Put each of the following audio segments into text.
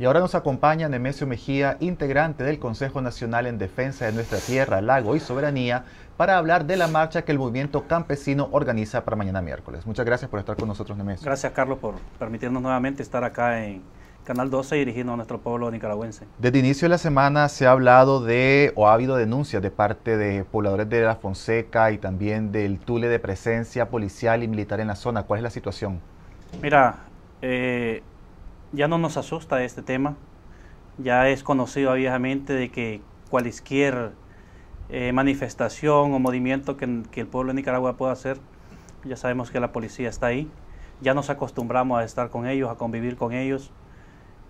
Y ahora nos acompaña Nemesio Mejía, integrante del Consejo Nacional en Defensa de Nuestra Tierra, Lago y Soberanía, para hablar de la marcha que el movimiento campesino organiza para mañana miércoles. Muchas gracias por estar con nosotros, Nemesio. Gracias, Carlos, por permitirnos nuevamente estar acá en, Canal 12 dirigiendo a nuestro pueblo nicaragüense. Desde inicio de la semana se ha hablado de o ha habido denuncias de parte de pobladores de la Fonseca y también del Tule de presencia policial y militar en la zona. ¿Cuál es la situación? Mira, eh, ya no nos asusta este tema. Ya es conocido abiertamente de que cualquier eh, manifestación o movimiento que, el pueblo de Nicaragua pueda hacer, ya sabemos que la policía está ahí. Ya nos acostumbramos a estar con ellos, a convivir con ellos.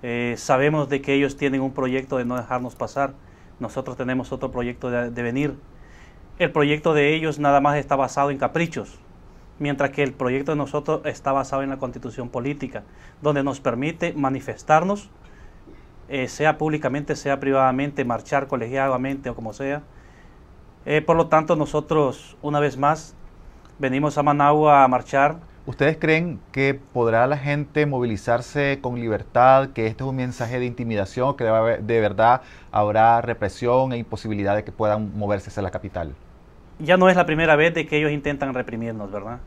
Eh, sabemos de que ellos tienen un proyecto de no dejarnos pasar. Nosotros tenemos otro proyecto de venir. El proyecto de ellos nada más está basado en caprichos mientras que el proyecto de nosotros está basado en la constitución política, donde nos permite manifestarnos, eh, sea públicamente, sea privadamente, marchar colegiadamente o como sea. Eh, por lo tanto, nosotros, una vez más, venimos a Managua a marchar. ¿Ustedes creen que podrá la gente movilizarse con libertad, que este es un mensaje de intimidación, que de verdad habrá represión e imposibilidad de que puedan moverse hacia la capital? Ya no es la primera vez de que ellos intentan reprimirnos, ¿verdad?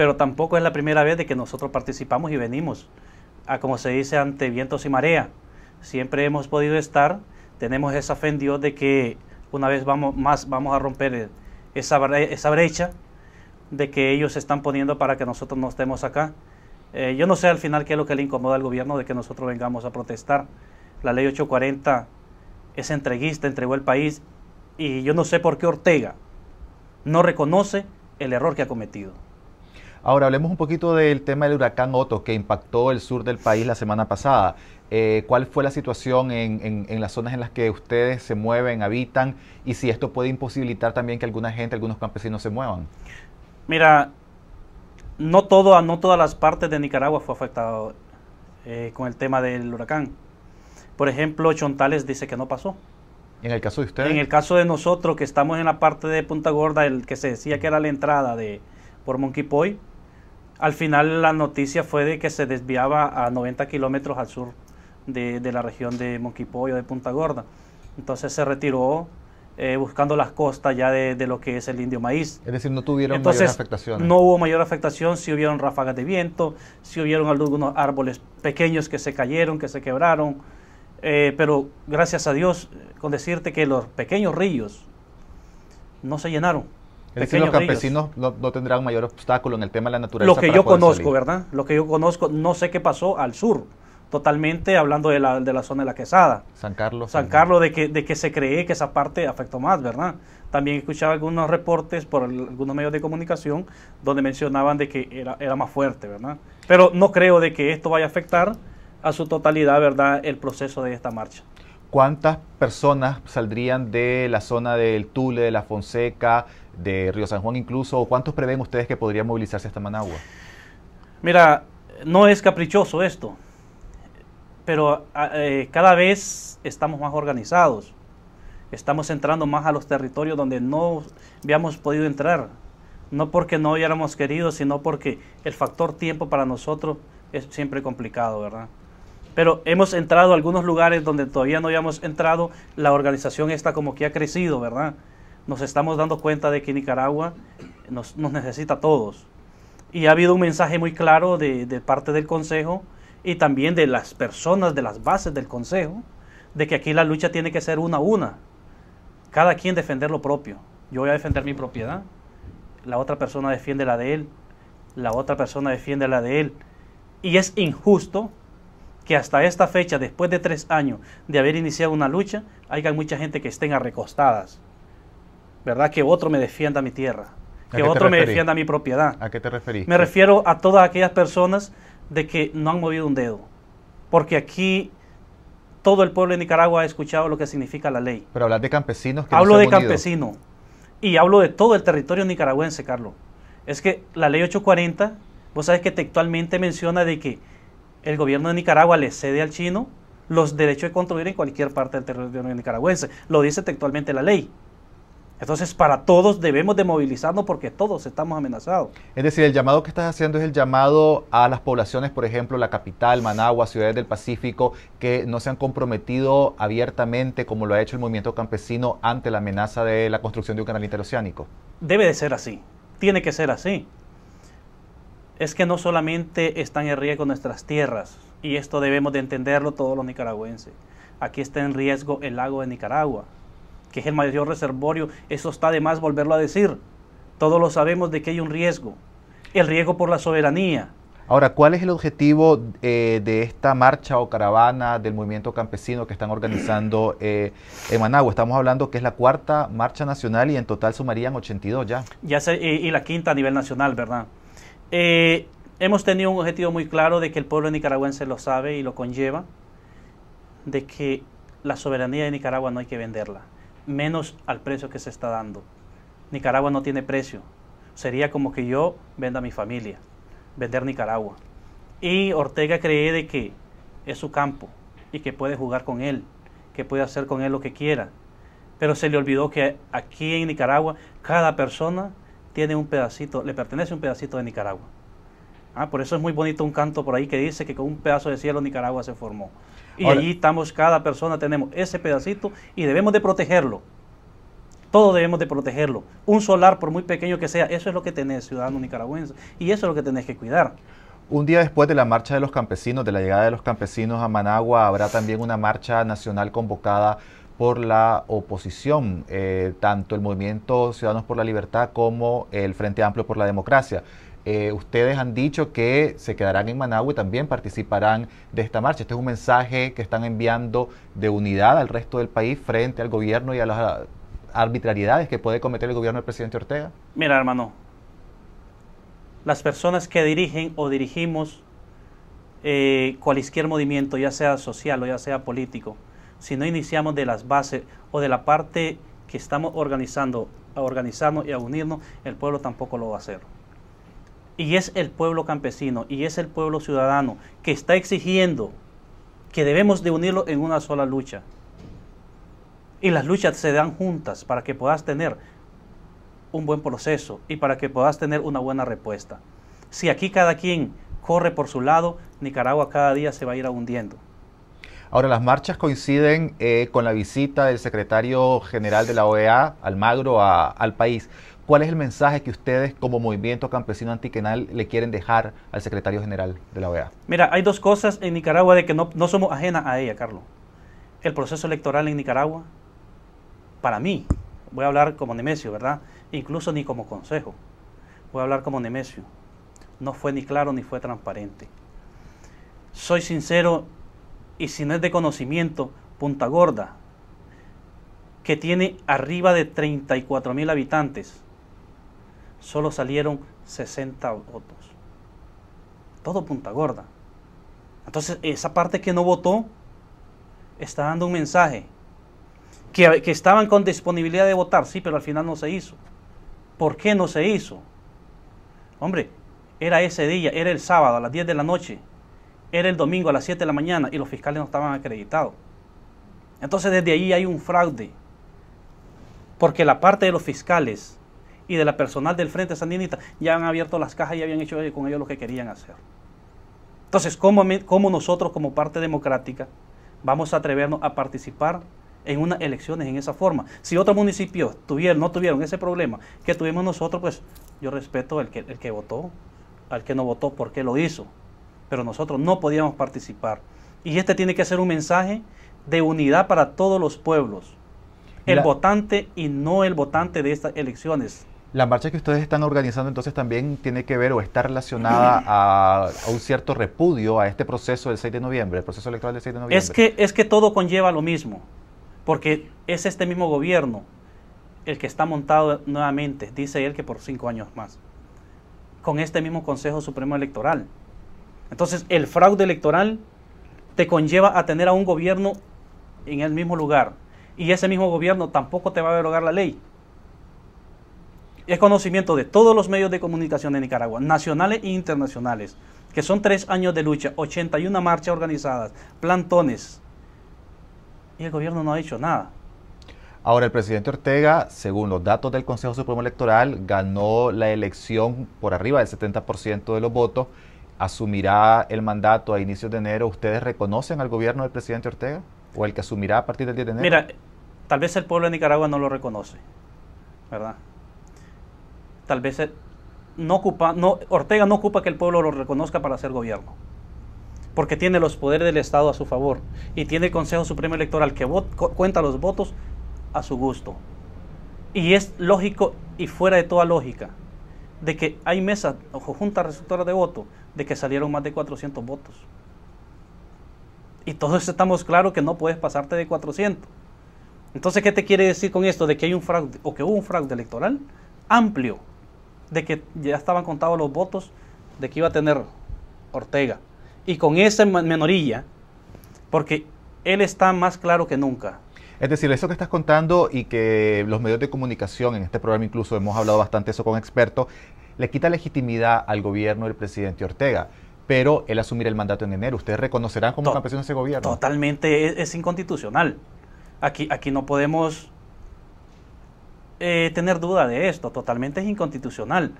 pero tampoco es la primera vez de que nosotros participamos y venimos, a como se dice, ante vientos y marea. Siempre hemos podido estar, tenemos esa fe en Dios de que una vez vamos, más vamos a romper esa, esa brecha de que ellos están poniendo para que nosotros no estemos acá. Eh, yo no sé al final qué es lo que le incomoda al gobierno de que nosotros vengamos a protestar. La ley 840 es entreguista, entregó el país y yo no sé por qué Ortega no reconoce el error que ha cometido. Ahora hablemos un poquito del tema del huracán Otto que impactó el sur del país la semana pasada. Eh, ¿Cuál fue la situación en, las zonas en las que ustedes se mueven, habitan? Y si esto puede imposibilitar también que alguna gente, algunos campesinos se muevan. Mira, no, todo, no todas las partes de Nicaragua fue afectado eh, con el tema del huracán. Por ejemplo, Chontales dice que no pasó. ¿En el caso de ustedes? En el caso de nosotros, que estamos en la parte de Punta Gorda, el que se decía que era la entrada de por Monquipoy, al final la noticia fue de que se desviaba a 90 kilómetros al sur de, la región de Monquipollo, de Punta Gorda. Entonces se retiró eh, buscando las costas ya de, lo que es el indio maíz. Es decir, no tuvieron mayor afectación. No hubo mayor afectación, Si hubieron ráfagas de viento, si hubieron algunos árboles pequeños que se cayeron, que se quebraron. Eh, pero gracias a Dios, con decirte que los pequeños ríos no se llenaron es decir, los campesinos no, no, tendrán mayor obstáculo en el tema de la naturaleza. Lo que yo conozco, ¿verdad? Lo que yo conozco, no sé qué pasó al sur, totalmente hablando de la, de la zona de la Quesada. San Carlos. San Carlos, de que, de que se cree que esa parte afectó más, ¿verdad? También escuchaba algunos reportes por algunos medios de comunicación donde mencionaban de que era, era más fuerte, ¿verdad? Pero no creo de que esto vaya a afectar a su totalidad, ¿verdad?, el proceso de esta marcha. ¿cuántas personas saldrían de la zona del Tule, de la Fonseca, de Río San Juan incluso? ¿O cuántos prevén ustedes que podrían movilizarse hasta Managua? Mira, no es caprichoso esto, pero ah, eh, cada vez estamos más organizados. Estamos entrando más a los territorios donde no habíamos podido entrar. No porque no hubiéramos querido, sino porque el factor tiempo para nosotros es siempre complicado, ¿verdad? Pero hemos entrado a algunos lugares donde todavía no habíamos entrado. La organización está como que ha crecido, ¿verdad? Nos estamos dando cuenta de que Nicaragua nos, necesita a todos. Y ha habido un mensaje muy claro de, de parte del Consejo y también de las personas, de las bases del Consejo, de que aquí la lucha tiene que ser una a una. Cada quien defender lo propio. Yo voy a defender mi propiedad, la otra persona defiende la de él, la otra persona defiende la de él. Y es injusto que hasta esta fecha, después de tres años de haber iniciado una lucha, haya mucha gente que estén recostadas. ¿Verdad? Que otro me defienda mi tierra, que otro me defienda mi propiedad. ¿A qué te referís? Me refiero a todas aquellas personas de que no han movido un dedo. Porque aquí todo el pueblo de Nicaragua ha escuchado lo que significa la ley. Pero hablar de campesinos que Hablo de campesinos. Y hablo de todo el territorio nicaragüense, Carlos. Es que la ley 840, vos sabes que textualmente menciona de que el gobierno de Nicaragua le cede al chino los derechos de construir en cualquier parte del territorio nicaragüense. Lo dice textualmente la ley. Entonces, para todos debemos de movilizarnos porque todos estamos amenazados. Es decir, el llamado que estás haciendo es el llamado a las poblaciones, por ejemplo, la capital, Managua, ciudades del Pacífico, que no se han comprometido abiertamente, como lo ha hecho el movimiento campesino, ante la amenaza de la construcción de un canal interoceánico. Debe de ser así, tiene que ser así es que no solamente están en riesgo nuestras tierras, y esto debemos de entenderlo todos los nicaragüenses. Aquí está en riesgo el lago de Nicaragua, que es el mayor reservorio, eso está de más volverlo a decir. Todos lo sabemos de que hay un riesgo, el riesgo por la soberanía. Ahora, ¿cuál es el objetivo eh, de esta marcha o caravana del movimiento campesino que están organizando eh, en Managua? Estamos hablando que es la cuarta marcha nacional y en total sumarían 82 ya. ya y la quinta a nivel nacional, ¿verdad? Eh, hemos tenido un objetivo muy claro de que el pueblo nicaragüense lo sabe y lo conlleva, de que la soberanía de Nicaragua no hay que venderla, menos al precio que se está dando. Nicaragua no tiene precio. Sería como que yo venda a mi familia, vender Nicaragua. Y Ortega cree de que es su campo y que puede jugar con él, que puede hacer con él lo que quiera. Pero se le olvidó que aquí en Nicaragua cada persona tiene un pedacito, le pertenece un pedacito de Nicaragua. Ah, por eso es muy bonito un canto por ahí que dice que con un pedazo de cielo Nicaragua se formó. Y allí estamos, cada persona tenemos ese pedacito y debemos de protegerlo. Todos debemos de protegerlo. Un solar, por muy pequeño que sea, eso es lo que tenés, ciudadano nicaragüense. Y eso es lo que tenés que cuidar. Un día después de la marcha de los campesinos, de la llegada de los campesinos a Managua, habrá también una marcha nacional convocada por la oposición, eh, tanto el movimiento Ciudadanos por la Libertad como el Frente Amplio por la Democracia. Eh, ustedes han dicho que se quedarán en Managua y también participarán de esta marcha. Este es un mensaje que están enviando de unidad al resto del país frente al gobierno y a las arbitrariedades que puede cometer el gobierno del presidente Ortega. Mira, hermano, las personas que dirigen o dirigimos eh, cualquier movimiento, ya sea social o ya sea político, si no iniciamos de las bases o de la parte que estamos organizando, a organizarnos y a unirnos, el pueblo tampoco lo va a hacer. Y es el pueblo campesino y es el pueblo ciudadano que está exigiendo que debemos de unirlo en una sola lucha. Y las luchas se dan juntas para que puedas tener un buen proceso y para que puedas tener una buena respuesta. Si aquí cada quien corre por su lado, Nicaragua cada día se va a ir hundiendo. Ahora, las marchas coinciden eh, con la visita del secretario general de la OEA, Almagro, al país. ¿Cuál es el mensaje que ustedes como movimiento campesino antiquenal le quieren dejar al secretario general de la OEA? Mira, hay dos cosas en Nicaragua de que no, no somos ajenas a ella, Carlos. El proceso electoral en Nicaragua, para mí, voy a hablar como Nemesio, ¿verdad? Incluso ni como consejo, voy a hablar como Nemesio. No fue ni claro ni fue transparente. Soy sincero y si no es de conocimiento, Punta Gorda, que tiene arriba de 34 mil habitantes, solo salieron 60 votos. Todo Punta Gorda. Entonces, esa parte que no votó está dando un mensaje. Que, estaban con disponibilidad de votar, sí, pero al final no se hizo. ¿Por qué no se hizo? Hombre, era ese día, era el sábado a las 10 de la noche era el domingo a las 7 de la mañana y los fiscales no estaban acreditados. Entonces desde ahí hay un fraude, porque la parte de los fiscales y de la personal del Frente Sandinista ya han abierto las cajas y habían hecho con ellos lo que querían hacer. Entonces, ¿cómo, cómo nosotros como parte democrática vamos a atrevernos a participar en unas elecciones en esa forma? Si otros municipios tuvieron, no tuvieron ese problema que tuvimos nosotros, pues yo respeto al que, el que votó, al que no votó, porque lo hizo pero nosotros no podíamos participar. Y este tiene que ser un mensaje de unidad para todos los pueblos, el votante y no el votante de estas elecciones. La marcha que ustedes están organizando entonces también tiene que ver o está relacionada a, un cierto repudio a este proceso del 6 de noviembre, el proceso electoral del 6 de noviembre. Es que, es que todo conlleva lo mismo, porque es este mismo gobierno el que está montado nuevamente, dice él que por cinco años más, con este mismo Consejo Supremo Electoral. Entonces el fraude electoral te conlleva a tener a un gobierno en el mismo lugar y ese mismo gobierno tampoco te va a derogar la ley. Es conocimiento de todos los medios de comunicación de Nicaragua, nacionales e internacionales, que son tres años de lucha, 81 marchas organizadas, plantones, y el gobierno no ha hecho nada. Ahora, el presidente Ortega, según los datos del Consejo Supremo Electoral, ganó la elección por arriba del 70% de los votos asumirá el mandato a inicios de enero, ¿ustedes reconocen al gobierno del presidente Ortega? ¿O el que asumirá a partir del 10 de enero? Mira, tal vez el pueblo de Nicaragua no lo reconoce, ¿verdad? Tal vez eh, no ocupa, no, Ortega no ocupa que el pueblo lo reconozca para hacer gobierno, porque tiene los poderes del Estado a su favor y tiene el Consejo Supremo Electoral que cuenta los votos a su gusto. Y es lógico y fuera de toda lógica de que hay mesas o juntas receptoras de votos de que salieron más de 400 votos. Y todos estamos claros que no puedes pasarte de 400. Entonces, ¿qué te quiere decir con esto? De que hay un fraude o que hubo un fraude electoral amplio, de que ya estaban contados los votos de que iba a tener Ortega. Y con esa menoría, porque él está más claro que nunca. Es decir, eso que estás contando y que los medios de comunicación, en este programa incluso hemos hablado bastante eso con expertos, le quita legitimidad al gobierno del presidente Ortega. Pero él asumirá el mandato en enero. Ustedes reconocerán como una ese gobierno. Totalmente, es, inconstitucional. Aquí, aquí no podemos eh, tener duda de esto. Totalmente es inconstitucional.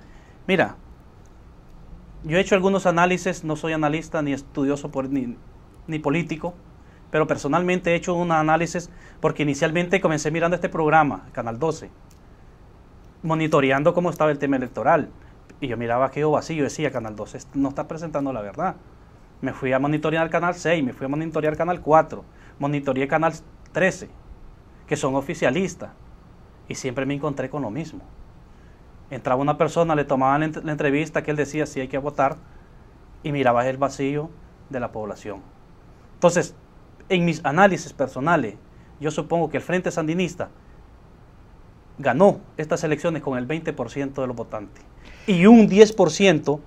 Mira, yo he hecho algunos análisis, no soy analista ni estudioso ni, ni político, pero personalmente he hecho un análisis porque inicialmente comencé mirando este programa, Canal 12, monitoreando cómo estaba el tema electoral. Y yo miraba aquello vacío, decía, Canal 12 no está presentando la verdad. Me fui a monitorear Canal 6, me fui a monitorear Canal 4, monitoreé Canal 13, que son oficialistas. Y siempre me encontré con lo mismo. Entraba una persona, le tomaban la, entrevista que él decía si hay que votar y miraba el vacío de la población. Entonces, en mis análisis personales, yo supongo que el Frente Sandinista ganó estas elecciones con el 20% de los votantes y un 10%,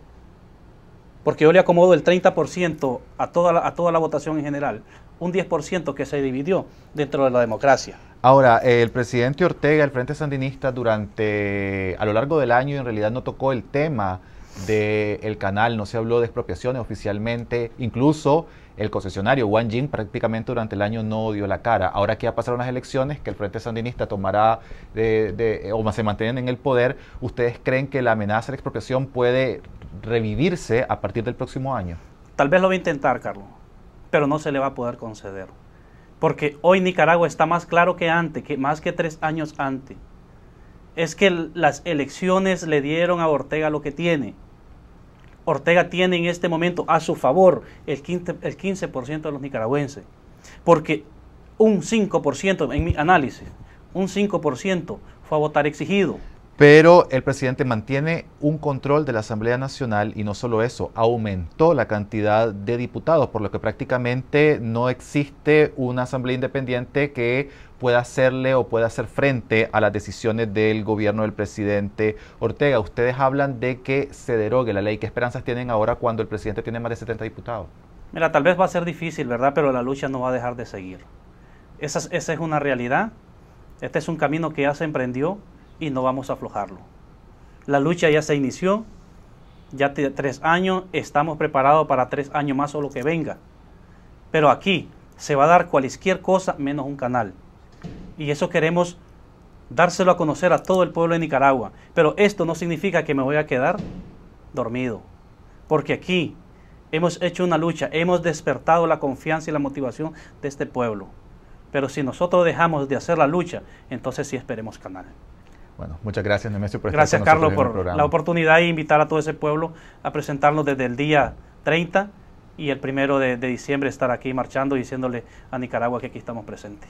porque yo le acomodo el 30% a toda, la, a toda la votación en general, un 10% que se dividió dentro de la democracia. Ahora, el presidente Ortega, el Frente Sandinista, durante, a lo largo del año en realidad no tocó el tema del canal, no se habló de expropiaciones oficialmente, incluso el concesionario Wang Jing prácticamente durante el año no dio la cara. Ahora que ya pasaron las elecciones, que el Frente Sandinista tomará de, o se mantienen en el poder, ¿ustedes creen que la amenaza de expropiación puede revivirse a partir del próximo año? Tal vez lo va a intentar, Carlos, pero no se le va a poder conceder. Porque hoy Nicaragua está más claro que antes, que más que tres años antes. Es que las elecciones le dieron a Ortega lo que tiene Ortega tiene en este momento a su favor el 15%, el de los nicaragüenses. Porque un 5%, en mi análisis, un 5% fue a votar exigido. Pero el presidente mantiene un control de la Asamblea Nacional y no solo eso, aumentó la cantidad de diputados, por lo que prácticamente no existe una Asamblea Independiente que pueda hacerle o pueda hacer frente a las decisiones del gobierno del presidente Ortega. Ustedes hablan de que se derogue la ley. ¿Qué esperanzas tienen ahora cuando el presidente tiene más de 70 diputados? Mira, tal vez va a ser difícil, ¿verdad? Pero la lucha no va a dejar de seguir. Esa es, esa es una realidad. Este es un camino que ya se emprendió y no vamos a aflojarlo. La lucha ya se inició, ya tres años, estamos preparados para tres años más o lo que venga. Pero aquí se va a dar cualquier cosa menos un canal. Y eso queremos dárselo a conocer a todo el pueblo de Nicaragua. Pero esto no significa que me voy a quedar dormido. Porque aquí hemos hecho una lucha, hemos despertado la confianza y la motivación de este pueblo. Pero si nosotros dejamos de hacer la lucha, entonces sí esperemos canal. Bueno, muchas gracias, Nemesio, por estar Gracias, Carlos, por la oportunidad de invitar a todo ese pueblo a presentarnos desde el día 30 y el primero de, de diciembre estar aquí marchando y diciéndole a Nicaragua que aquí estamos presentes.